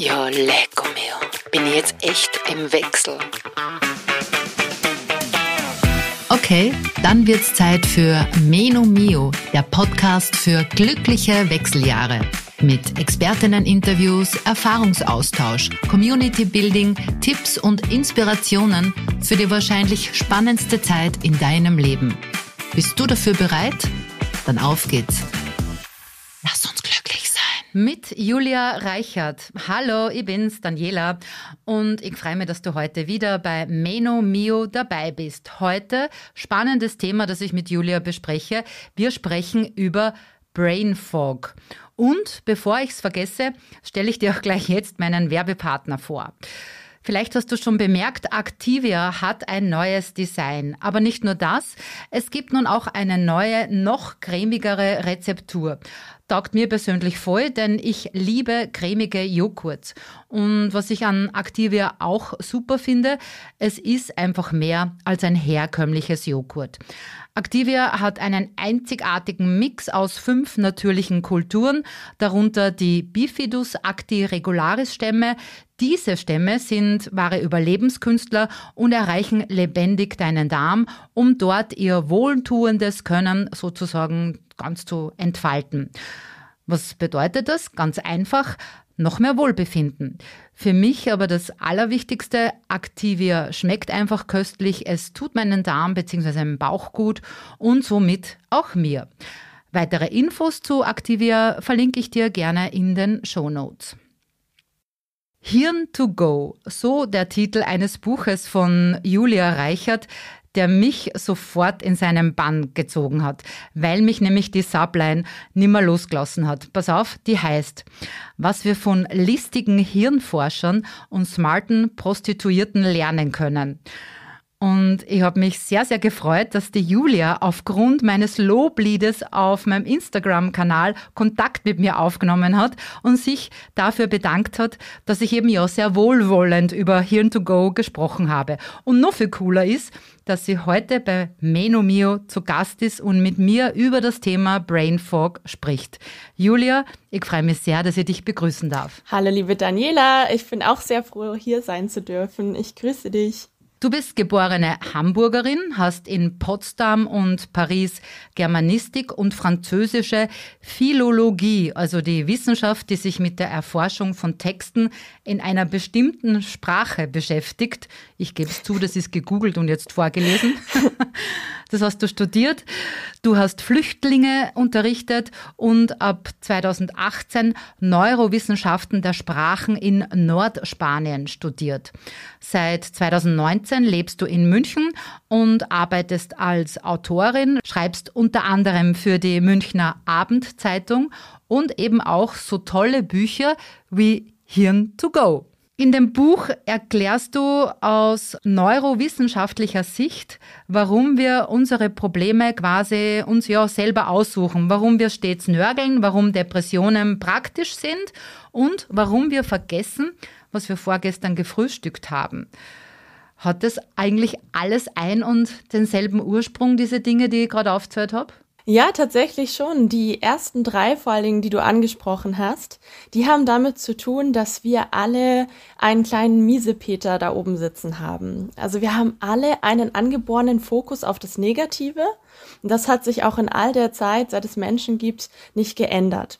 Ja, lecko mir. Bin ich jetzt echt im Wechsel. Okay, dann wird's Zeit für Meno Mio, der Podcast für glückliche Wechseljahre. Mit Expertinnen-Interviews, Erfahrungsaustausch, Community-Building, Tipps und Inspirationen für die wahrscheinlich spannendste Zeit in deinem Leben. Bist du dafür bereit? Dann auf geht's mit Julia Reichert. Hallo, ich bin's, Daniela. Und ich freue mich, dass du heute wieder bei Meno Mio dabei bist. Heute spannendes Thema, das ich mit Julia bespreche. Wir sprechen über Brain Fog. Und bevor ich es vergesse, stelle ich dir auch gleich jetzt meinen Werbepartner vor. Vielleicht hast du schon bemerkt, Activia hat ein neues Design. Aber nicht nur das, es gibt nun auch eine neue, noch cremigere Rezeptur taugt mir persönlich voll, denn ich liebe cremige Joghurt. Und was ich an Activia auch super finde, es ist einfach mehr als ein herkömmliches Joghurt. Activia hat einen einzigartigen Mix aus fünf natürlichen Kulturen, darunter die Bifidus acti regularis Stämme. Diese Stämme sind wahre Überlebenskünstler und erreichen lebendig deinen Darm, um dort ihr wohltuendes Können sozusagen ganz zu entfalten. Was bedeutet das? Ganz einfach noch mehr Wohlbefinden. Für mich aber das Allerwichtigste, Activia schmeckt einfach köstlich, es tut meinen Darm bzw. meinem Bauch gut und somit auch mir. Weitere Infos zu Activia verlinke ich dir gerne in den Show Notes. Hirn to go, so der Titel eines Buches von Julia Reichert, der mich sofort in seinen Bann gezogen hat, weil mich nämlich die Subline nimmer losgelassen hat. Pass auf, die heißt, was wir von listigen Hirnforschern und smarten Prostituierten lernen können. Und ich habe mich sehr, sehr gefreut, dass die Julia aufgrund meines Lobliedes auf meinem Instagram-Kanal Kontakt mit mir aufgenommen hat und sich dafür bedankt hat, dass ich eben ja sehr wohlwollend über Hirn to Go gesprochen habe. Und noch viel cooler ist, dass sie heute bei Menomio zu Gast ist und mit mir über das Thema Brain Fog spricht. Julia, ich freue mich sehr, dass ich dich begrüßen darf. Hallo, liebe Daniela. Ich bin auch sehr froh, hier sein zu dürfen. Ich grüße dich. Du bist geborene Hamburgerin, hast in Potsdam und Paris Germanistik und französische Philologie, also die Wissenschaft, die sich mit der Erforschung von Texten in einer bestimmten Sprache beschäftigt. Ich gebe es zu, das ist gegoogelt und jetzt vorgelesen. Das hast du studiert. Du hast Flüchtlinge unterrichtet und ab 2018 Neurowissenschaften der Sprachen in Nordspanien studiert. Seit 2019 lebst du in München und arbeitest als Autorin, schreibst unter anderem für die Münchner Abendzeitung und eben auch so tolle Bücher wie Hirn to Go. In dem Buch erklärst du aus neurowissenschaftlicher Sicht, warum wir unsere Probleme quasi uns ja selber aussuchen, warum wir stets nörgeln, warum Depressionen praktisch sind und warum wir vergessen, was wir vorgestern gefrühstückt haben. Hat das eigentlich alles ein und denselben Ursprung, diese Dinge, die ich gerade aufgezählt habe? Ja, tatsächlich schon. Die ersten drei vor allen Dingen, die du angesprochen hast, die haben damit zu tun, dass wir alle einen kleinen Miesepeter da oben sitzen haben. Also wir haben alle einen angeborenen Fokus auf das Negative. Und das hat sich auch in all der Zeit, seit es Menschen gibt, nicht geändert.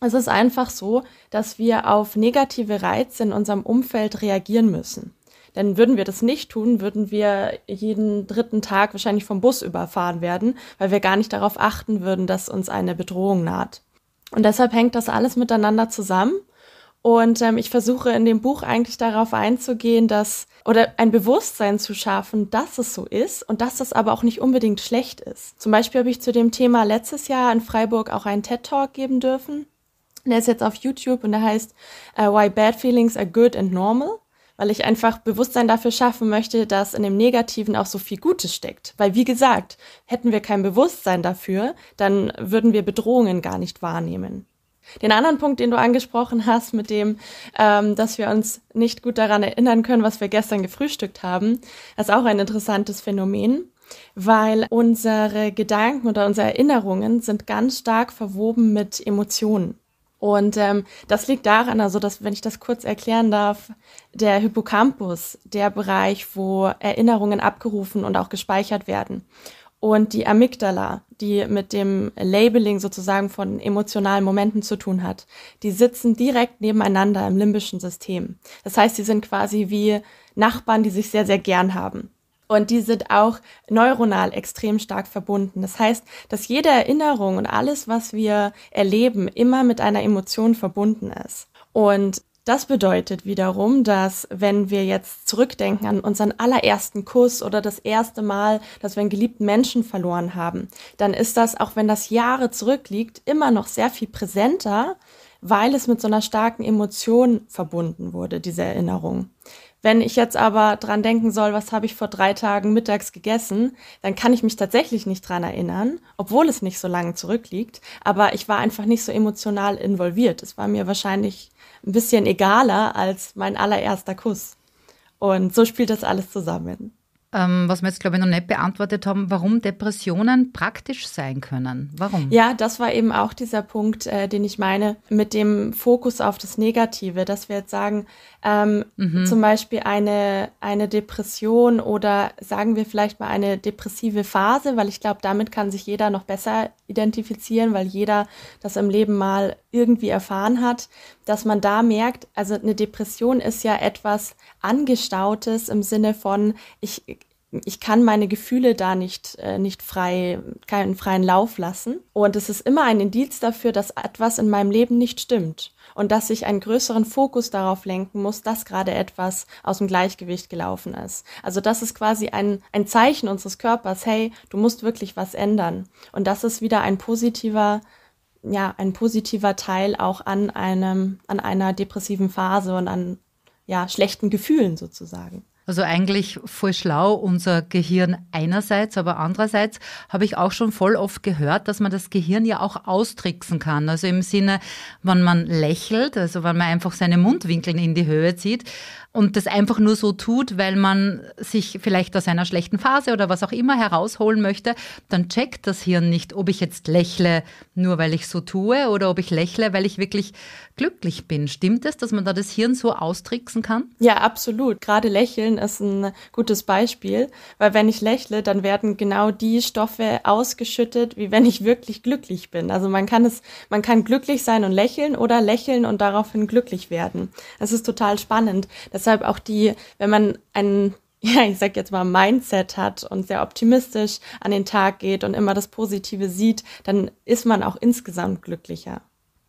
Es ist einfach so, dass wir auf negative Reize in unserem Umfeld reagieren müssen. Denn würden wir das nicht tun, würden wir jeden dritten Tag wahrscheinlich vom Bus überfahren werden, weil wir gar nicht darauf achten würden, dass uns eine Bedrohung naht. Und deshalb hängt das alles miteinander zusammen. Und ähm, ich versuche in dem Buch eigentlich darauf einzugehen, dass oder ein Bewusstsein zu schaffen, dass es so ist und dass das aber auch nicht unbedingt schlecht ist. Zum Beispiel habe ich zu dem Thema letztes Jahr in Freiburg auch einen TED Talk geben dürfen. Der ist jetzt auf YouTube und der heißt uh, Why Bad Feelings Are Good and Normal weil ich einfach Bewusstsein dafür schaffen möchte, dass in dem Negativen auch so viel Gutes steckt. Weil, wie gesagt, hätten wir kein Bewusstsein dafür, dann würden wir Bedrohungen gar nicht wahrnehmen. Den anderen Punkt, den du angesprochen hast, mit dem, ähm, dass wir uns nicht gut daran erinnern können, was wir gestern gefrühstückt haben, ist auch ein interessantes Phänomen, weil unsere Gedanken oder unsere Erinnerungen sind ganz stark verwoben mit Emotionen. Und ähm, das liegt daran, also dass, wenn ich das kurz erklären darf, der Hippocampus, der Bereich, wo Erinnerungen abgerufen und auch gespeichert werden. Und die Amygdala, die mit dem Labeling sozusagen von emotionalen Momenten zu tun hat, die sitzen direkt nebeneinander im limbischen System. Das heißt, sie sind quasi wie Nachbarn, die sich sehr, sehr gern haben. Und die sind auch neuronal extrem stark verbunden. Das heißt, dass jede Erinnerung und alles, was wir erleben, immer mit einer Emotion verbunden ist. Und das bedeutet wiederum, dass wenn wir jetzt zurückdenken an unseren allerersten Kuss oder das erste Mal, dass wir einen geliebten Menschen verloren haben, dann ist das, auch wenn das Jahre zurückliegt, immer noch sehr viel präsenter, weil es mit so einer starken Emotion verbunden wurde, diese Erinnerung. Wenn ich jetzt aber dran denken soll, was habe ich vor drei Tagen mittags gegessen, dann kann ich mich tatsächlich nicht dran erinnern, obwohl es nicht so lange zurückliegt. Aber ich war einfach nicht so emotional involviert. Es war mir wahrscheinlich ein bisschen egaler als mein allererster Kuss. Und so spielt das alles zusammen ähm, was wir jetzt, glaube ich, noch nicht beantwortet haben, warum Depressionen praktisch sein können. Warum? Ja, das war eben auch dieser Punkt, äh, den ich meine, mit dem Fokus auf das Negative, dass wir jetzt sagen, ähm, mhm. zum Beispiel eine, eine Depression oder sagen wir vielleicht mal eine depressive Phase, weil ich glaube, damit kann sich jeder noch besser identifizieren, weil jeder das im Leben mal irgendwie erfahren hat, dass man da merkt, also eine Depression ist ja etwas Angestautes im Sinne von, ich, ich kann meine Gefühle da nicht, äh, nicht frei, keinen freien Lauf lassen. Und es ist immer ein Indiz dafür, dass etwas in meinem Leben nicht stimmt und dass ich einen größeren Fokus darauf lenken muss, dass gerade etwas aus dem Gleichgewicht gelaufen ist. Also das ist quasi ein, ein Zeichen unseres Körpers, hey, du musst wirklich was ändern. Und das ist wieder ein positiver, ja, ein positiver Teil auch an einem, an einer depressiven Phase und an ja, schlechten Gefühlen sozusagen. Also eigentlich voll schlau unser Gehirn einerseits, aber andererseits habe ich auch schon voll oft gehört, dass man das Gehirn ja auch austricksen kann. Also im Sinne, wenn man lächelt, also wenn man einfach seine Mundwinkel in die Höhe zieht, und das einfach nur so tut, weil man sich vielleicht aus einer schlechten Phase oder was auch immer herausholen möchte, dann checkt das Hirn nicht, ob ich jetzt lächle, nur weil ich so tue oder ob ich lächle, weil ich wirklich glücklich bin. Stimmt es, dass man da das Hirn so austricksen kann? Ja, absolut. Gerade Lächeln ist ein gutes Beispiel, weil wenn ich lächle, dann werden genau die Stoffe ausgeschüttet, wie wenn ich wirklich glücklich bin. Also man kann es, man kann glücklich sein und lächeln oder lächeln und daraufhin glücklich werden. Das ist total spannend. Das deshalb auch die, wenn man ein, ja, ich sag jetzt mal, Mindset hat und sehr optimistisch an den Tag geht und immer das Positive sieht, dann ist man auch insgesamt glücklicher.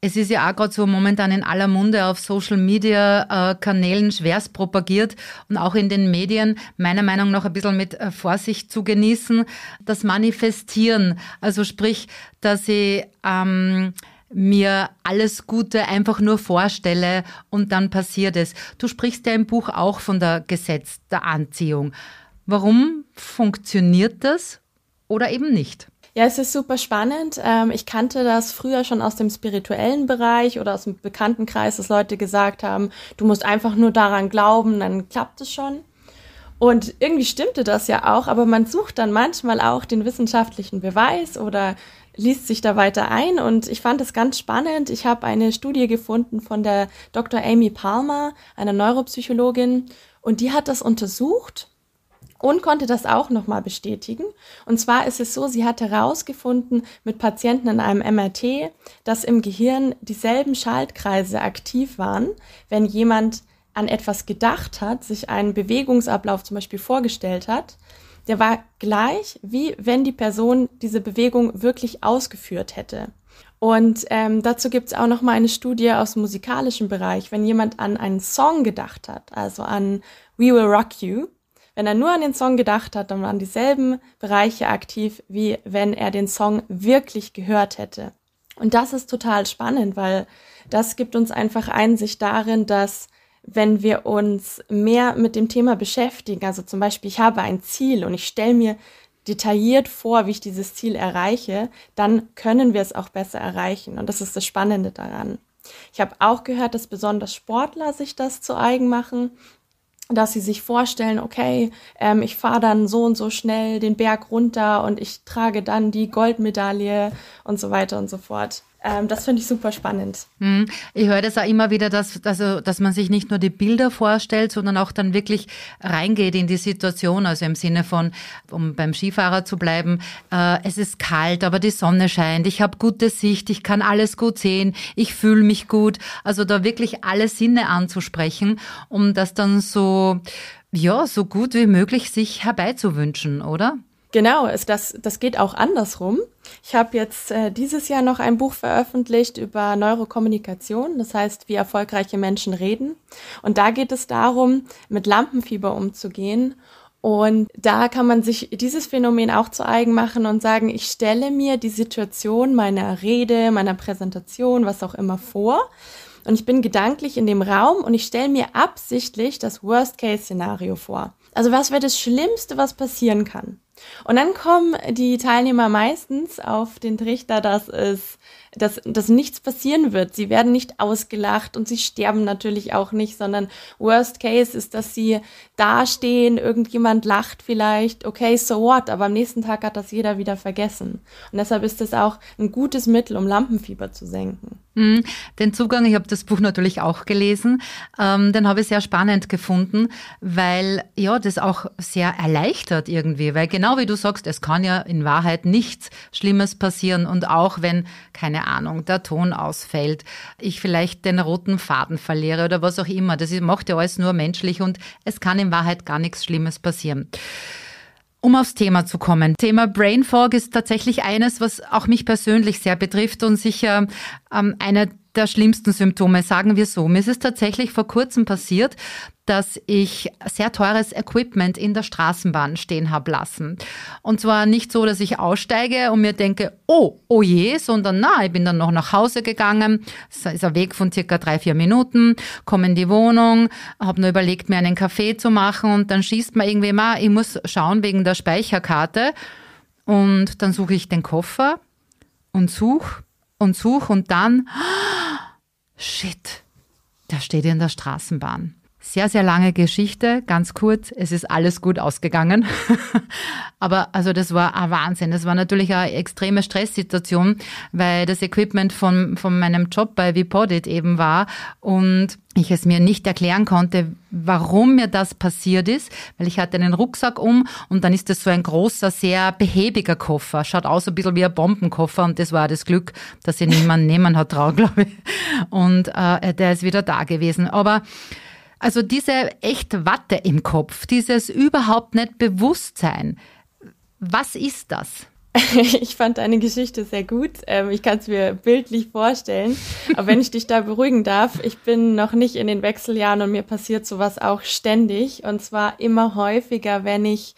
Es ist ja auch gerade so momentan in aller Munde auf Social Media äh, Kanälen schwerst propagiert und auch in den Medien, meiner Meinung nach ein bisschen mit äh, Vorsicht zu genießen, das Manifestieren. Also sprich, dass ich ähm, mir alles Gute einfach nur vorstelle und dann passiert es. Du sprichst ja im Buch auch von der Gesetz der Anziehung. Warum funktioniert das oder eben nicht? Ja, es ist super spannend. Ähm, ich kannte das früher schon aus dem spirituellen Bereich oder aus dem Bekanntenkreis, dass Leute gesagt haben, du musst einfach nur daran glauben, dann klappt es schon. Und irgendwie stimmte das ja auch, aber man sucht dann manchmal auch den wissenschaftlichen Beweis oder liest sich da weiter ein und ich fand es ganz spannend. Ich habe eine Studie gefunden von der Dr. Amy Palmer, einer Neuropsychologin, und die hat das untersucht und konnte das auch nochmal bestätigen. Und zwar ist es so, sie hat herausgefunden mit Patienten in einem MRT, dass im Gehirn dieselben Schaltkreise aktiv waren, wenn jemand an etwas gedacht hat, sich einen Bewegungsablauf zum Beispiel vorgestellt hat, der war gleich, wie wenn die Person diese Bewegung wirklich ausgeführt hätte. Und ähm, dazu gibt's auch noch mal eine Studie aus dem musikalischen Bereich. Wenn jemand an einen Song gedacht hat, also an We Will Rock You, wenn er nur an den Song gedacht hat, dann waren dieselben Bereiche aktiv, wie wenn er den Song wirklich gehört hätte. Und das ist total spannend, weil das gibt uns einfach Einsicht darin, dass wenn wir uns mehr mit dem Thema beschäftigen, also zum Beispiel, ich habe ein Ziel und ich stelle mir detailliert vor, wie ich dieses Ziel erreiche, dann können wir es auch besser erreichen. Und das ist das Spannende daran. Ich habe auch gehört, dass besonders Sportler sich das zu eigen machen, dass sie sich vorstellen, okay, ähm, ich fahre dann so und so schnell den Berg runter und ich trage dann die Goldmedaille und so weiter und so fort. Ähm, das finde ich super spannend. Hm. Ich höre das auch immer wieder, dass, also, dass man sich nicht nur die Bilder vorstellt, sondern auch dann wirklich reingeht in die Situation. Also im Sinne von, um beim Skifahrer zu bleiben, äh, es ist kalt, aber die Sonne scheint, ich habe gute Sicht, ich kann alles gut sehen, ich fühle mich gut. Also da wirklich alle Sinne anzusprechen, um das dann so, ja, so gut wie möglich sich herbeizuwünschen, oder? Genau, ist das, das geht auch andersrum. Ich habe jetzt äh, dieses Jahr noch ein Buch veröffentlicht über Neurokommunikation, das heißt, wie erfolgreiche Menschen reden. Und da geht es darum, mit Lampenfieber umzugehen. Und da kann man sich dieses Phänomen auch zu eigen machen und sagen, ich stelle mir die Situation meiner Rede, meiner Präsentation, was auch immer vor. Und ich bin gedanklich in dem Raum und ich stelle mir absichtlich das Worst-Case-Szenario vor. Also was wäre das Schlimmste, was passieren kann? Und dann kommen die Teilnehmer meistens auf den Trichter, dass es dass, dass nichts passieren wird. Sie werden nicht ausgelacht und sie sterben natürlich auch nicht, sondern worst case ist, dass sie dastehen, irgendjemand lacht vielleicht, okay, so what, aber am nächsten Tag hat das jeder wieder vergessen. Und deshalb ist das auch ein gutes Mittel, um Lampenfieber zu senken. Mhm. Den Zugang, ich habe das Buch natürlich auch gelesen, ähm, den habe ich sehr spannend gefunden, weil ja, das auch sehr erleichtert irgendwie, weil genau wie du sagst, es kann ja in Wahrheit nichts Schlimmes passieren und auch wenn, keine keine Ahnung, der Ton ausfällt, ich vielleicht den roten Faden verliere oder was auch immer. Das macht ja alles nur menschlich und es kann in Wahrheit gar nichts Schlimmes passieren. Um aufs Thema zu kommen. Thema Brain Fog ist tatsächlich eines, was auch mich persönlich sehr betrifft und sicher ähm, einer der schlimmsten Symptome, sagen wir so. Mir ist es tatsächlich vor kurzem passiert, dass ich sehr teures Equipment in der Straßenbahn stehen habe lassen. Und zwar nicht so, dass ich aussteige und mir denke, oh, oh je, sondern na, ich bin dann noch nach Hause gegangen. Das ist ein Weg von circa drei, vier Minuten, komme in die Wohnung, habe nur überlegt, mir einen Kaffee zu machen und dann schießt mir irgendwie mal, ich muss schauen wegen der Speicherkarte. Und dann suche ich den Koffer und suche und suche und dann, shit, da steht in der Straßenbahn. Sehr, sehr lange Geschichte, ganz kurz. Es ist alles gut ausgegangen. Aber also das war ein Wahnsinn. Das war natürlich eine extreme Stresssituation, weil das Equipment von, von meinem Job bei Vipodit eben war und ich es mir nicht erklären konnte, warum mir das passiert ist, weil ich hatte einen Rucksack um und dann ist das so ein großer, sehr behäbiger Koffer. Schaut aus ein bisschen wie ein Bombenkoffer und das war das Glück, dass ihn niemand nehmen hat glaube ich. Und äh, der ist wieder da gewesen. Aber also diese echt Watte im Kopf, dieses überhaupt nicht Bewusstsein. Was ist das? Ich fand deine Geschichte sehr gut. Ähm, ich kann es mir bildlich vorstellen. Aber wenn ich dich da beruhigen darf, ich bin noch nicht in den Wechseljahren und mir passiert sowas auch ständig. Und zwar immer häufiger, wenn ich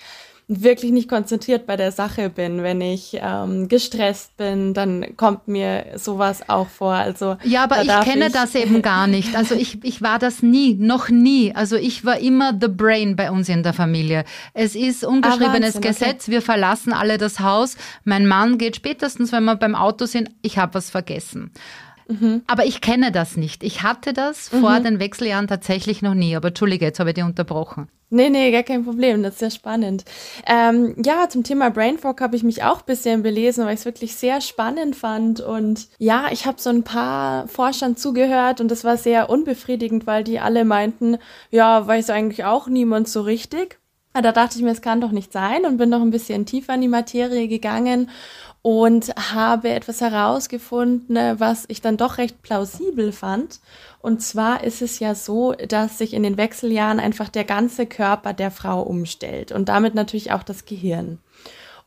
wirklich nicht konzentriert bei der Sache bin, wenn ich ähm, gestresst bin, dann kommt mir sowas auch vor. Also ja, aber da ich kenne ich das eben gar nicht. Also ich, ich war das nie, noch nie. Also ich war immer the brain bei uns in der Familie. Es ist ah, ungeschriebenes ah, Wahnsinn, Gesetz. Okay. Wir verlassen alle das Haus. Mein Mann geht spätestens, wenn wir beim Auto sind. Ich habe was vergessen. Mhm. Aber ich kenne das nicht. Ich hatte das mhm. vor den Wechseljahren tatsächlich noch nie. Aber Entschuldige, jetzt habe ich dich unterbrochen. Nee, nee, gar kein Problem. Das ist sehr spannend. Ähm, ja, zum Thema Brain Fog habe ich mich auch ein bisschen belesen, weil ich es wirklich sehr spannend fand. Und ja, ich habe so ein paar Forschern zugehört und das war sehr unbefriedigend, weil die alle meinten, ja, weiß eigentlich auch niemand so richtig. Da dachte ich mir, es kann doch nicht sein und bin noch ein bisschen tiefer in die Materie gegangen und habe etwas herausgefunden, was ich dann doch recht plausibel fand. Und zwar ist es ja so, dass sich in den Wechseljahren einfach der ganze Körper der Frau umstellt und damit natürlich auch das Gehirn.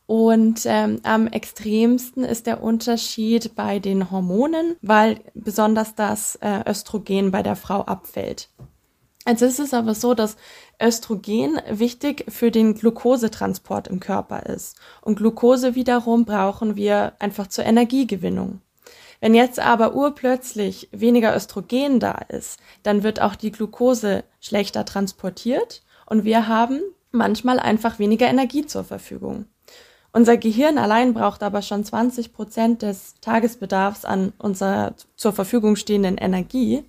Und ähm, am extremsten ist der Unterschied bei den Hormonen, weil besonders das äh, Östrogen bei der Frau abfällt. Jetzt ist es aber so, dass Östrogen wichtig für den Glukosetransport im Körper ist. Und Glukose wiederum brauchen wir einfach zur Energiegewinnung. Wenn jetzt aber urplötzlich weniger Östrogen da ist, dann wird auch die Glukose schlechter transportiert und wir haben manchmal einfach weniger Energie zur Verfügung. Unser Gehirn allein braucht aber schon 20 Prozent des Tagesbedarfs an unserer zur Verfügung stehenden Energie.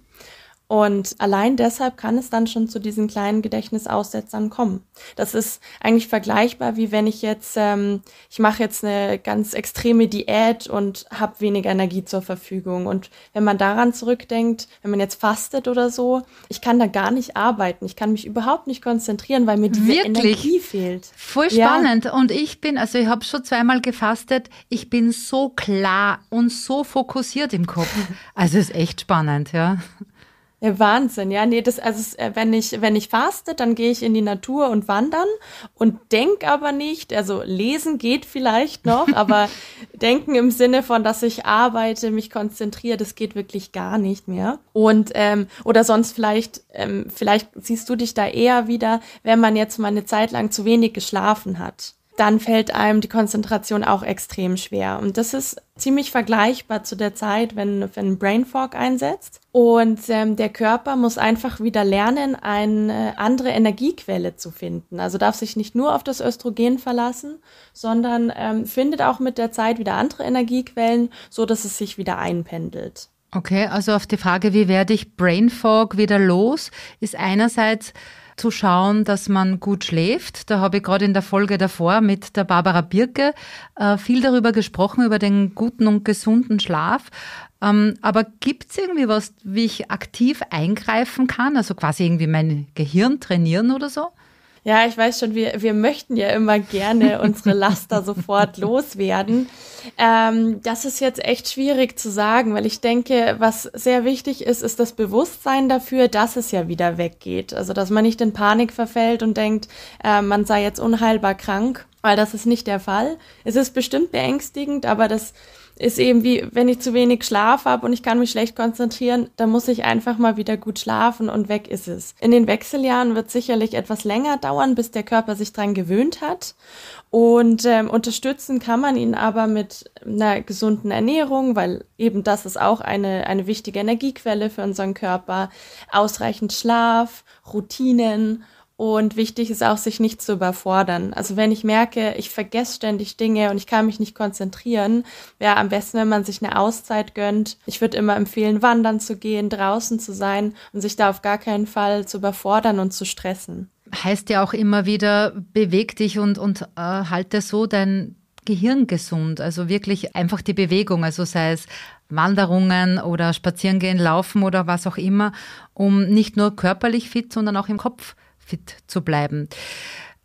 Und allein deshalb kann es dann schon zu diesen kleinen Gedächtnisaussetzern kommen. Das ist eigentlich vergleichbar, wie wenn ich jetzt, ähm, ich mache jetzt eine ganz extreme Diät und habe weniger Energie zur Verfügung. Und wenn man daran zurückdenkt, wenn man jetzt fastet oder so, ich kann da gar nicht arbeiten. Ich kann mich überhaupt nicht konzentrieren, weil mir diese Wirklich? Energie fehlt. Voll spannend. Ja. Und ich bin, also ich habe schon zweimal gefastet, ich bin so klar und so fokussiert im Kopf. Also ist echt spannend, ja. Der Wahnsinn, ja. Nee, das, also äh, wenn ich, wenn ich faste, dann gehe ich in die Natur und wandern und denk aber nicht, also lesen geht vielleicht noch, aber denken im Sinne von, dass ich arbeite, mich konzentriere, das geht wirklich gar nicht mehr. Und ähm, oder sonst vielleicht, ähm, vielleicht siehst du dich da eher wieder, wenn man jetzt mal eine Zeit lang zu wenig geschlafen hat dann fällt einem die Konzentration auch extrem schwer. Und das ist ziemlich vergleichbar zu der Zeit, wenn, wenn Brain Fog einsetzt. Und ähm, der Körper muss einfach wieder lernen, eine andere Energiequelle zu finden. Also darf sich nicht nur auf das Östrogen verlassen, sondern ähm, findet auch mit der Zeit wieder andere Energiequellen, so dass es sich wieder einpendelt. Okay, also auf die Frage, wie werde ich Brain Fog wieder los, ist einerseits zu schauen, dass man gut schläft. Da habe ich gerade in der Folge davor mit der Barbara Birke äh, viel darüber gesprochen, über den guten und gesunden Schlaf. Ähm, aber gibt es irgendwie was, wie ich aktiv eingreifen kann? Also quasi irgendwie mein Gehirn trainieren oder so? Ja, ich weiß schon, wir, wir möchten ja immer gerne unsere Laster sofort loswerden. Ähm, das ist jetzt echt schwierig zu sagen, weil ich denke, was sehr wichtig ist, ist das Bewusstsein dafür, dass es ja wieder weggeht. Also, dass man nicht in Panik verfällt und denkt, äh, man sei jetzt unheilbar krank, weil das ist nicht der Fall. Es ist bestimmt beängstigend, aber das ist eben wie, wenn ich zu wenig Schlaf habe und ich kann mich schlecht konzentrieren, dann muss ich einfach mal wieder gut schlafen und weg ist es. In den Wechseljahren wird sicherlich etwas länger dauern, bis der Körper sich dran gewöhnt hat. Und ähm, unterstützen kann man ihn aber mit einer gesunden Ernährung, weil eben das ist auch eine, eine wichtige Energiequelle für unseren Körper. Ausreichend Schlaf, Routinen und wichtig ist auch, sich nicht zu überfordern. Also wenn ich merke, ich vergesse ständig Dinge und ich kann mich nicht konzentrieren, wäre am besten, wenn man sich eine Auszeit gönnt. Ich würde immer empfehlen, wandern zu gehen, draußen zu sein und sich da auf gar keinen Fall zu überfordern und zu stressen. Heißt ja auch immer wieder, beweg dich und, und äh, halte so dein Gehirn gesund. Also wirklich einfach die Bewegung, also sei es Wanderungen oder Spazierengehen, Laufen oder was auch immer, um nicht nur körperlich fit, sondern auch im Kopf fit zu bleiben.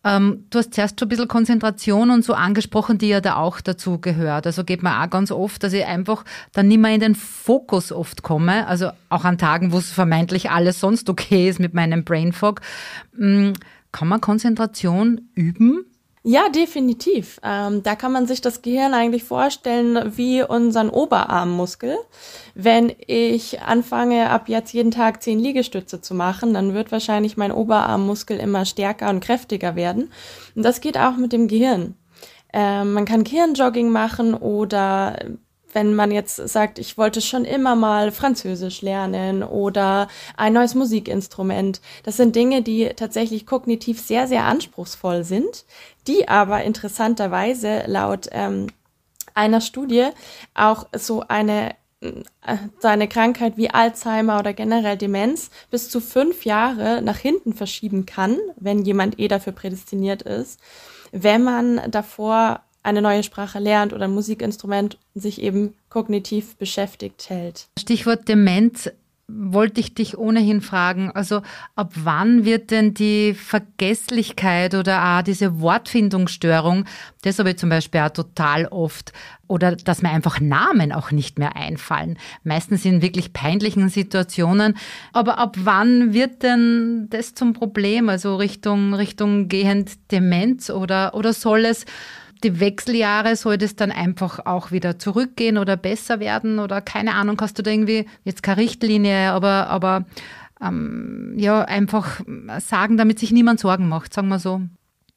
Ähm, du hast zuerst schon ein bisschen Konzentration und so angesprochen, die ja da auch dazu gehört. Also geht mir auch ganz oft, dass ich einfach dann nicht mehr in den Fokus oft komme. Also auch an Tagen, wo es vermeintlich alles sonst okay ist mit meinem Brain Fog. Mm, kann man Konzentration üben? Ja, definitiv. Ähm, da kann man sich das Gehirn eigentlich vorstellen wie unseren Oberarmmuskel. Wenn ich anfange, ab jetzt jeden Tag zehn Liegestütze zu machen, dann wird wahrscheinlich mein Oberarmmuskel immer stärker und kräftiger werden. Und das geht auch mit dem Gehirn. Ähm, man kann Gehirnjogging machen oder wenn man jetzt sagt, ich wollte schon immer mal Französisch lernen oder ein neues Musikinstrument. Das sind Dinge, die tatsächlich kognitiv sehr, sehr anspruchsvoll sind, die aber interessanterweise laut ähm, einer Studie auch so eine äh, so eine Krankheit wie Alzheimer oder generell Demenz bis zu fünf Jahre nach hinten verschieben kann, wenn jemand eh dafür prädestiniert ist, wenn man davor eine neue Sprache lernt oder ein Musikinstrument sich eben kognitiv beschäftigt hält. Stichwort Demenz wollte ich dich ohnehin fragen. Also ab wann wird denn die Vergesslichkeit oder auch diese Wortfindungsstörung, das habe ich zum Beispiel auch total oft, oder dass mir einfach Namen auch nicht mehr einfallen, meistens in wirklich peinlichen Situationen. Aber ab wann wird denn das zum Problem, also Richtung, Richtung gehend Demenz oder, oder soll es die Wechseljahre soll das dann einfach auch wieder zurückgehen oder besser werden oder keine Ahnung, hast du da irgendwie jetzt keine Richtlinie, aber, aber ähm, ja, einfach sagen, damit sich niemand Sorgen macht, sagen wir so.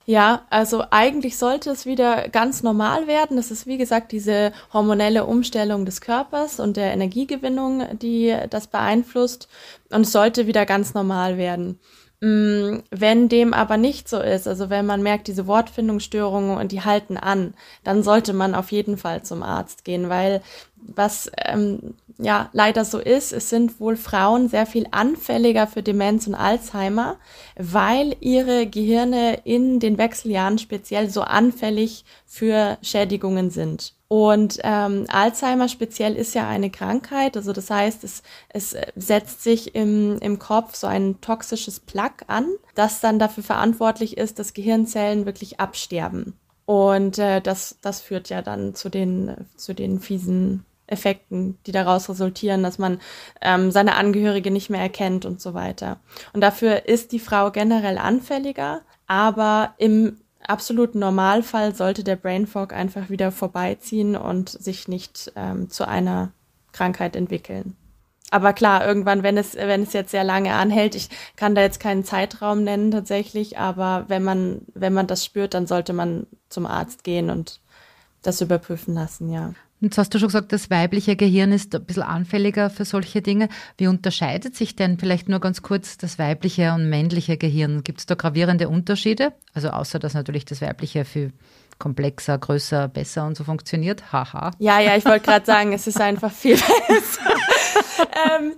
Ja, also eigentlich sollte es wieder ganz normal werden. Das ist wie gesagt diese hormonelle Umstellung des Körpers und der Energiegewinnung, die das beeinflusst und es sollte wieder ganz normal werden. Mm, wenn dem aber nicht so ist, also wenn man merkt, diese Wortfindungsstörungen und die halten an, dann sollte man auf jeden Fall zum Arzt gehen, weil was ähm, ja leider so ist, es sind wohl Frauen sehr viel anfälliger für Demenz und Alzheimer, weil ihre Gehirne in den Wechseljahren speziell so anfällig für Schädigungen sind. Und ähm, Alzheimer speziell ist ja eine Krankheit, also das heißt, es, es äh, setzt sich im, im Kopf so ein toxisches Plaque an, das dann dafür verantwortlich ist, dass Gehirnzellen wirklich absterben. Und äh, das, das führt ja dann zu den, zu den fiesen Effekten, die daraus resultieren, dass man ähm, seine Angehörige nicht mehr erkennt und so weiter. Und dafür ist die Frau generell anfälliger, aber im absoluten Normalfall sollte der Brain Fog einfach wieder vorbeiziehen und sich nicht ähm, zu einer Krankheit entwickeln. Aber klar, irgendwann, wenn es, wenn es jetzt sehr lange anhält, ich kann da jetzt keinen Zeitraum nennen tatsächlich, aber wenn man, wenn man das spürt, dann sollte man zum Arzt gehen und das überprüfen lassen, ja. Jetzt hast du schon gesagt, das weibliche Gehirn ist ein bisschen anfälliger für solche Dinge. Wie unterscheidet sich denn vielleicht nur ganz kurz das weibliche und männliche Gehirn? Gibt es da gravierende Unterschiede? Also außer dass natürlich das weibliche viel komplexer, größer, besser und so funktioniert. Haha. Ja, ja, ich wollte gerade sagen, es ist einfach viel besser. ähm,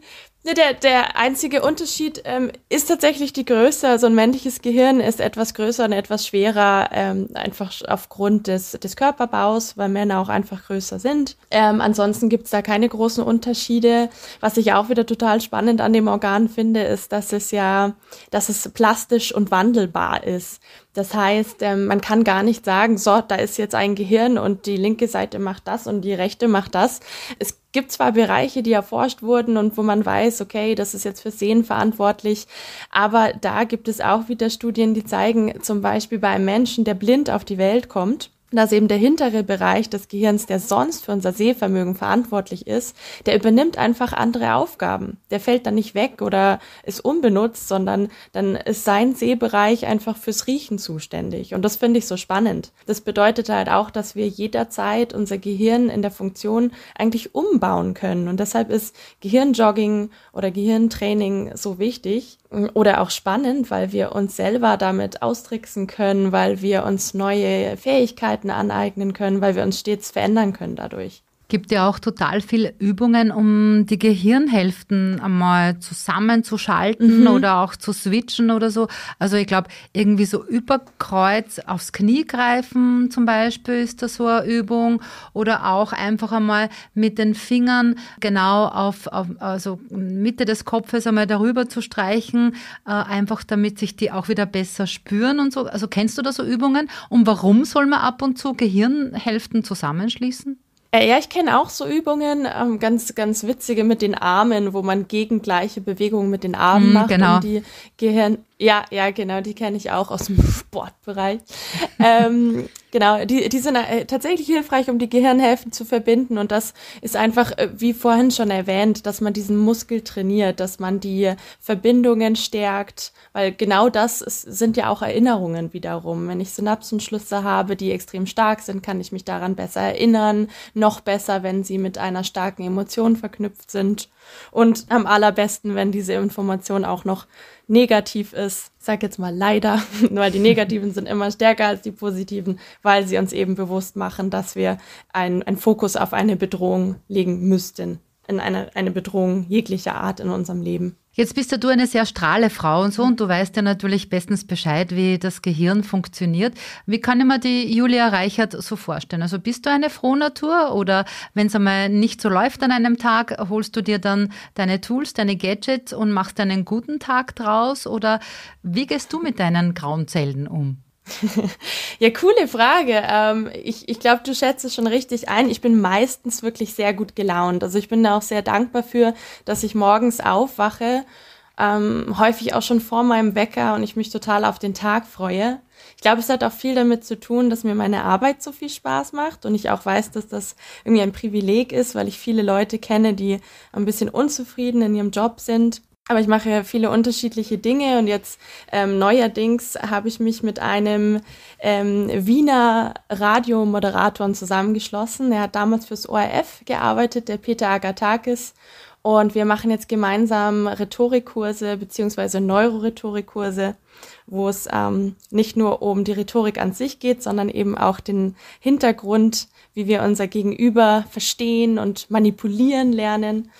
Ne, der, der einzige Unterschied ähm, ist tatsächlich die Größe. Also ein männliches Gehirn ist etwas größer und etwas schwerer, ähm, einfach aufgrund des, des Körperbaus, weil Männer auch einfach größer sind. Ähm, ansonsten gibt's da keine großen Unterschiede. Was ich auch wieder total spannend an dem Organ finde, ist, dass es ja, dass es plastisch und wandelbar ist. Das heißt, ähm, man kann gar nicht sagen, so, da ist jetzt ein Gehirn und die linke Seite macht das und die rechte macht das. Es gibt zwar Bereiche, die erforscht wurden und wo man weiß, okay, das ist jetzt für Sehen verantwortlich, aber da gibt es auch wieder Studien, die zeigen, zum Beispiel bei einem Menschen, der blind auf die Welt kommt, und dass eben der hintere Bereich des Gehirns, der sonst für unser Sehvermögen verantwortlich ist, der übernimmt einfach andere Aufgaben. Der fällt dann nicht weg oder ist unbenutzt, sondern dann ist sein Sehbereich einfach fürs Riechen zuständig. Und das finde ich so spannend. Das bedeutet halt auch, dass wir jederzeit unser Gehirn in der Funktion eigentlich umbauen können. Und deshalb ist Gehirnjogging oder Gehirntraining so wichtig oder auch spannend, weil wir uns selber damit austricksen können, weil wir uns neue Fähigkeiten aneignen können, weil wir uns stets verändern können dadurch gibt ja auch total viel Übungen, um die Gehirnhälften einmal zusammenzuschalten mhm. oder auch zu switchen oder so. Also ich glaube, irgendwie so überkreuz aufs Knie greifen zum Beispiel ist da so eine Übung oder auch einfach einmal mit den Fingern genau auf, auf also Mitte des Kopfes einmal darüber zu streichen, äh, einfach damit sich die auch wieder besser spüren und so. Also kennst du da so Übungen? Und warum soll man ab und zu Gehirnhälften zusammenschließen? Äh, ja, ich kenne auch so Übungen, ähm, ganz, ganz witzige mit den Armen, wo man gegen gleiche Bewegungen mit den Armen mm, macht, genau. um die Gehirn ja, ja, genau, die kenne ich auch aus dem Sportbereich. ähm, genau, die, die sind äh, tatsächlich hilfreich, um die Gehirnhälften zu verbinden. Und das ist einfach, äh, wie vorhin schon erwähnt, dass man diesen Muskel trainiert, dass man die Verbindungen stärkt, weil genau das ist, sind ja auch Erinnerungen wiederum. Wenn ich Synapsenschlüsse habe, die extrem stark sind, kann ich mich daran besser erinnern, noch besser, wenn sie mit einer starken Emotion verknüpft sind. Und am allerbesten, wenn diese Information auch noch negativ ist. Ich sage jetzt mal leider, weil die negativen sind immer stärker als die positiven, weil sie uns eben bewusst machen, dass wir einen Fokus auf eine Bedrohung legen müssten, in eine, eine Bedrohung jeglicher Art in unserem Leben. Jetzt bist ja du eine sehr strahle Frau und so und du weißt ja natürlich bestens Bescheid, wie das Gehirn funktioniert. Wie kann ich mir die Julia Reichert so vorstellen? Also bist du eine Frohnatur oder wenn es einmal nicht so läuft an einem Tag, holst du dir dann deine Tools, deine Gadgets und machst einen guten Tag draus? Oder wie gehst du mit deinen grauen Zellen um? ja, coole Frage. Ähm, ich ich glaube, du schätzt es schon richtig ein. Ich bin meistens wirklich sehr gut gelaunt. Also ich bin da auch sehr dankbar für, dass ich morgens aufwache, ähm, häufig auch schon vor meinem Wecker und ich mich total auf den Tag freue. Ich glaube, es hat auch viel damit zu tun, dass mir meine Arbeit so viel Spaß macht und ich auch weiß, dass das irgendwie ein Privileg ist, weil ich viele Leute kenne, die ein bisschen unzufrieden in ihrem Job sind aber ich mache ja viele unterschiedliche Dinge und jetzt ähm, neuerdings habe ich mich mit einem ähm, Wiener Radiomoderator zusammengeschlossen. Er hat damals fürs ORF gearbeitet, der Peter Agatakis. Und wir machen jetzt gemeinsam Rhetorikkurse beziehungsweise Neurorhetorikkurse, wo es ähm, nicht nur um die Rhetorik an sich geht, sondern eben auch den Hintergrund, wie wir unser Gegenüber verstehen und manipulieren lernen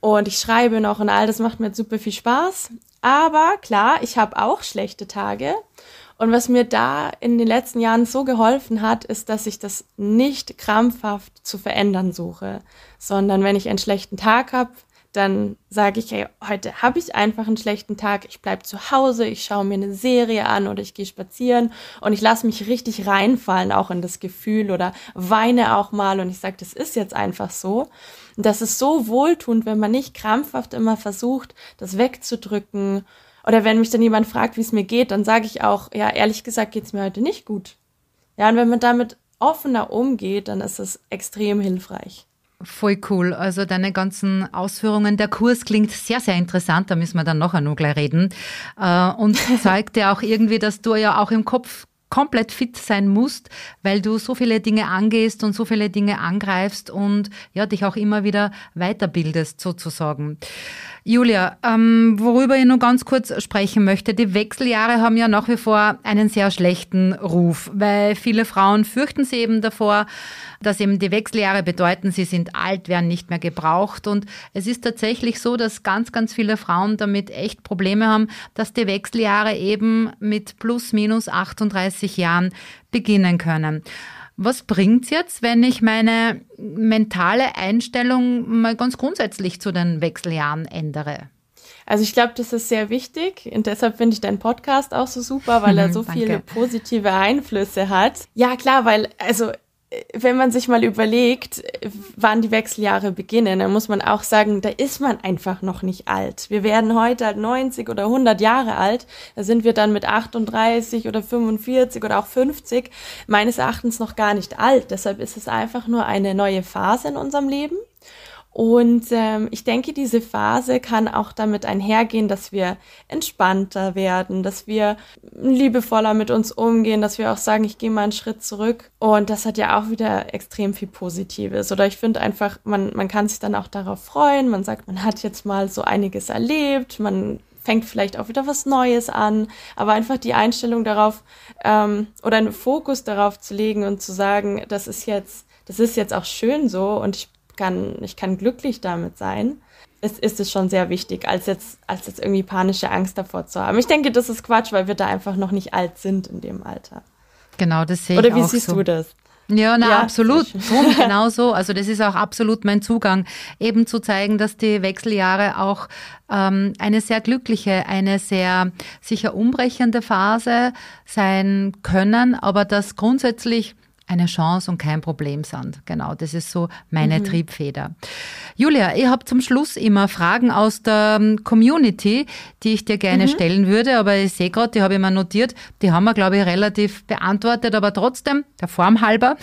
und ich schreibe noch und all das macht mir super viel Spaß. Aber klar, ich habe auch schlechte Tage. Und was mir da in den letzten Jahren so geholfen hat, ist, dass ich das nicht krampfhaft zu verändern suche, sondern wenn ich einen schlechten Tag habe, dann sage ich, hey, heute habe ich einfach einen schlechten Tag, ich bleibe zu Hause, ich schaue mir eine Serie an oder ich gehe spazieren und ich lasse mich richtig reinfallen, auch in das Gefühl oder weine auch mal und ich sage, das ist jetzt einfach so. Und das ist so wohltuend, wenn man nicht krampfhaft immer versucht, das wegzudrücken. Oder wenn mich dann jemand fragt, wie es mir geht, dann sage ich auch, ja, ehrlich gesagt geht es mir heute nicht gut. Ja, und wenn man damit offener umgeht, dann ist es extrem hilfreich. Voll cool. Also deine ganzen Ausführungen. Der Kurs klingt sehr, sehr interessant. Da müssen wir dann nachher nur gleich reden. Äh, und zeigt ja auch irgendwie, dass du ja auch im Kopf komplett fit sein musst, weil du so viele Dinge angehst und so viele Dinge angreifst und ja, dich auch immer wieder weiterbildest sozusagen. Julia, ähm, worüber ich nur ganz kurz sprechen möchte, die Wechseljahre haben ja nach wie vor einen sehr schlechten Ruf, weil viele Frauen fürchten sie eben davor, dass eben die Wechseljahre bedeuten, sie sind alt, werden nicht mehr gebraucht und es ist tatsächlich so, dass ganz, ganz viele Frauen damit echt Probleme haben, dass die Wechseljahre eben mit plus minus 38 35 Jahren beginnen können. Was bringt es jetzt, wenn ich meine mentale Einstellung mal ganz grundsätzlich zu den Wechseljahren ändere? Also ich glaube, das ist sehr wichtig und deshalb finde ich deinen Podcast auch so super, weil er so viele positive Einflüsse hat. Ja, klar, weil also wenn man sich mal überlegt, wann die Wechseljahre beginnen, dann muss man auch sagen, da ist man einfach noch nicht alt. Wir werden heute halt 90 oder 100 Jahre alt. Da sind wir dann mit 38 oder 45 oder auch 50 meines Erachtens noch gar nicht alt. Deshalb ist es einfach nur eine neue Phase in unserem Leben. Und ähm, ich denke, diese Phase kann auch damit einhergehen, dass wir entspannter werden, dass wir liebevoller mit uns umgehen, dass wir auch sagen, ich gehe mal einen Schritt zurück. Und das hat ja auch wieder extrem viel Positives. Oder ich finde einfach, man, man kann sich dann auch darauf freuen. Man sagt, man hat jetzt mal so einiges erlebt, man fängt vielleicht auch wieder was Neues an. Aber einfach die Einstellung darauf ähm, oder einen Fokus darauf zu legen und zu sagen, das ist jetzt, das ist jetzt auch schön so und ich kann, ich kann glücklich damit sein, ist, ist es schon sehr wichtig, als jetzt, als jetzt irgendwie panische Angst davor zu haben. Ich denke, das ist Quatsch, weil wir da einfach noch nicht alt sind in dem Alter. Genau, das sehe ich auch. Oder wie siehst so. du das? Ja, na, ja, absolut. Drum, genau so. Also das ist auch absolut mein Zugang, eben zu zeigen, dass die Wechseljahre auch ähm, eine sehr glückliche, eine sehr sicher umbrechende Phase sein können, aber dass grundsätzlich eine Chance und kein Problem sind. Genau, das ist so meine mhm. Triebfeder. Julia, ich habe zum Schluss immer Fragen aus der ähm, Community, die ich dir gerne mhm. stellen würde, aber ich sehe gerade, die habe ich mir notiert, die haben wir, glaube ich, relativ beantwortet, aber trotzdem, der Form halber,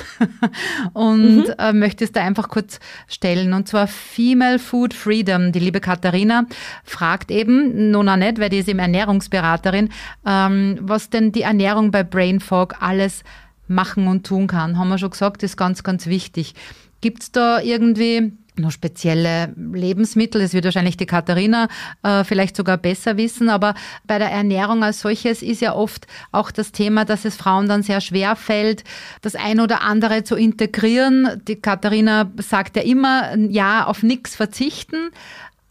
und mhm. äh, möchte es da einfach kurz stellen. Und zwar Female Food Freedom. Die liebe Katharina fragt eben, nun auch nicht, weil die ist eben Ernährungsberaterin, ähm, was denn die Ernährung bei Brain Fog alles machen und tun kann. Haben wir schon gesagt, ist ganz, ganz wichtig. Gibt es da irgendwie noch spezielle Lebensmittel. Das wird wahrscheinlich die Katharina äh, vielleicht sogar besser wissen. Aber bei der Ernährung als solches ist ja oft auch das Thema, dass es Frauen dann sehr schwer fällt, das ein oder andere zu integrieren. Die Katharina sagt ja immer, ja, auf nichts verzichten.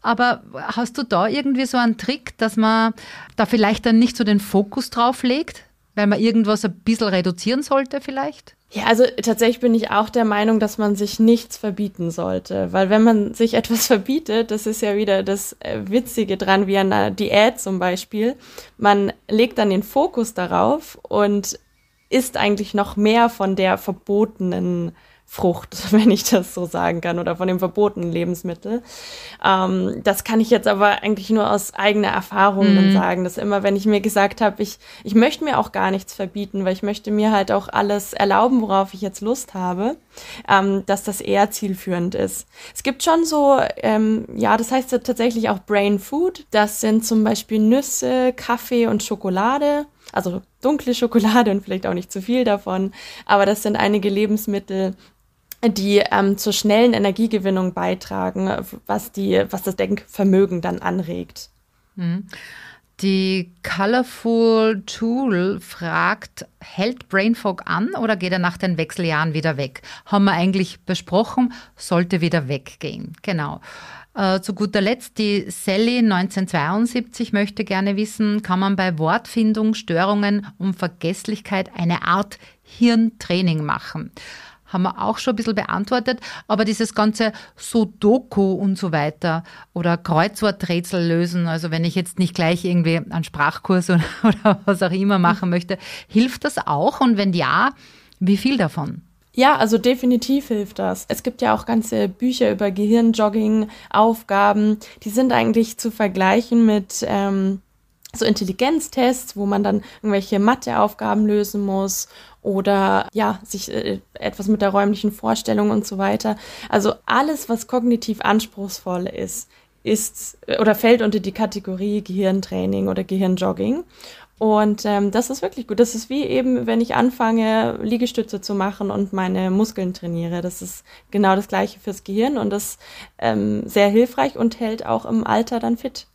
Aber hast du da irgendwie so einen Trick, dass man da vielleicht dann nicht so den Fokus drauf legt? weil man irgendwas ein bisschen reduzieren sollte vielleicht? Ja, also tatsächlich bin ich auch der Meinung, dass man sich nichts verbieten sollte, weil wenn man sich etwas verbietet, das ist ja wieder das äh, Witzige dran, wie an einer Diät zum Beispiel, man legt dann den Fokus darauf und ist eigentlich noch mehr von der verbotenen Frucht, wenn ich das so sagen kann, oder von dem verbotenen Lebensmittel. Ähm, das kann ich jetzt aber eigentlich nur aus eigener Erfahrung mhm. sagen, dass immer, wenn ich mir gesagt habe, ich, ich möchte mir auch gar nichts verbieten, weil ich möchte mir halt auch alles erlauben, worauf ich jetzt Lust habe, ähm, dass das eher zielführend ist. Es gibt schon so, ähm, ja, das heißt ja tatsächlich auch Brain Food. Das sind zum Beispiel Nüsse, Kaffee und Schokolade also dunkle Schokolade und vielleicht auch nicht zu viel davon. Aber das sind einige Lebensmittel, die ähm, zur schnellen Energiegewinnung beitragen, was, die, was das Denkvermögen dann anregt. Mhm. Die Colorful Tool fragt, hält Brain Fog an oder geht er nach den Wechseljahren wieder weg? Haben wir eigentlich besprochen, sollte wieder weggehen. Genau. Äh, zu guter Letzt, die Sally 1972 möchte gerne wissen, kann man bei Wortfindung, Störungen und Vergesslichkeit eine Art Hirntraining machen? haben wir auch schon ein bisschen beantwortet. Aber dieses ganze Sudoku und so weiter oder Kreuzworträtsel lösen, also wenn ich jetzt nicht gleich irgendwie einen Sprachkurs oder, oder was auch immer machen möchte, hilft das auch? Und wenn ja, wie viel davon? Ja, also definitiv hilft das. Es gibt ja auch ganze Bücher über Gehirnjogging, Aufgaben, die sind eigentlich zu vergleichen mit ähm, so Intelligenztests, wo man dann irgendwelche Matheaufgaben lösen muss oder ja, sich äh, etwas mit der räumlichen Vorstellung und so weiter. Also alles, was kognitiv anspruchsvoll ist, ist äh, oder fällt unter die Kategorie Gehirntraining oder Gehirnjogging. Und ähm, das ist wirklich gut. Das ist wie eben, wenn ich anfange, Liegestütze zu machen und meine Muskeln trainiere. Das ist genau das Gleiche fürs Gehirn und das ähm, sehr hilfreich und hält auch im Alter dann fit.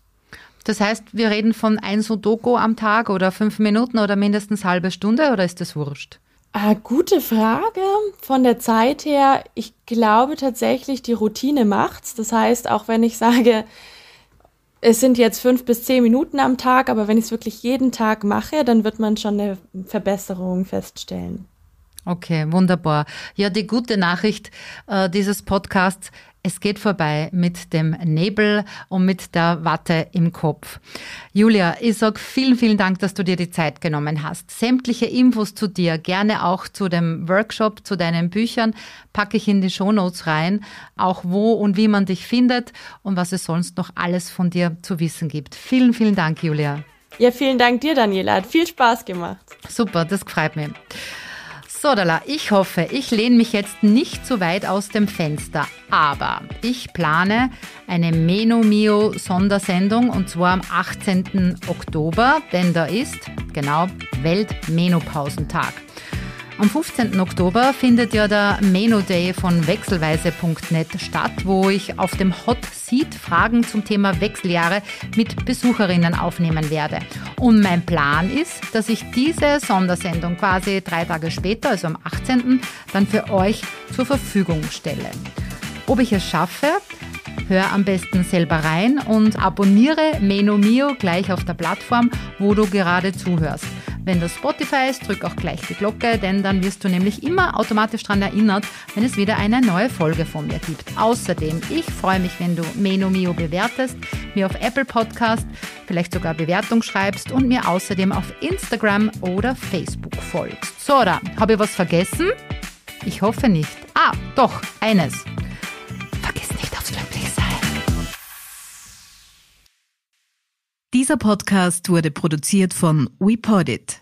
Das heißt, wir reden von ein Sudoku am Tag oder fünf Minuten oder mindestens halbe Stunde oder ist das wurscht? Ah, gute Frage. Von der Zeit her, ich glaube tatsächlich, die Routine macht's. Das heißt, auch wenn ich sage, es sind jetzt fünf bis zehn Minuten am Tag, aber wenn ich es wirklich jeden Tag mache, dann wird man schon eine Verbesserung feststellen. Okay, wunderbar. Ja, die gute Nachricht äh, dieses Podcasts, es geht vorbei mit dem Nebel und mit der Watte im Kopf. Julia, ich sage vielen, vielen Dank, dass du dir die Zeit genommen hast. Sämtliche Infos zu dir, gerne auch zu dem Workshop, zu deinen Büchern, packe ich in die Shownotes rein, auch wo und wie man dich findet und was es sonst noch alles von dir zu wissen gibt. Vielen, vielen Dank, Julia. Ja, vielen Dank dir, Daniela. Hat viel Spaß gemacht. Super, das freut mich. So, Dala, ich hoffe, ich lehne mich jetzt nicht zu weit aus dem Fenster, aber ich plane eine Menomio Sondersendung und zwar am 18. Oktober, denn da ist, genau, Weltmenopausentag. Am 15. Oktober findet ja der Meno Day von wechselweise.net statt, wo ich auf dem Hot Seat Fragen zum Thema Wechseljahre mit Besucherinnen aufnehmen werde. Und mein Plan ist, dass ich diese Sondersendung quasi drei Tage später, also am 18., dann für euch zur Verfügung stelle. Ob ich es schaffe, Hör am besten selber rein und abonniere Mio gleich auf der Plattform, wo du gerade zuhörst. Wenn du Spotify ist, drück auch gleich die Glocke, denn dann wirst du nämlich immer automatisch daran erinnert, wenn es wieder eine neue Folge von mir gibt. Außerdem, ich freue mich, wenn du Menomio bewertest, mir auf Apple Podcast vielleicht sogar Bewertung schreibst und mir außerdem auf Instagram oder Facebook folgst. So, da habe ich was vergessen? Ich hoffe nicht. Ah, doch, eines. Dieser Podcast wurde produziert von WePodit.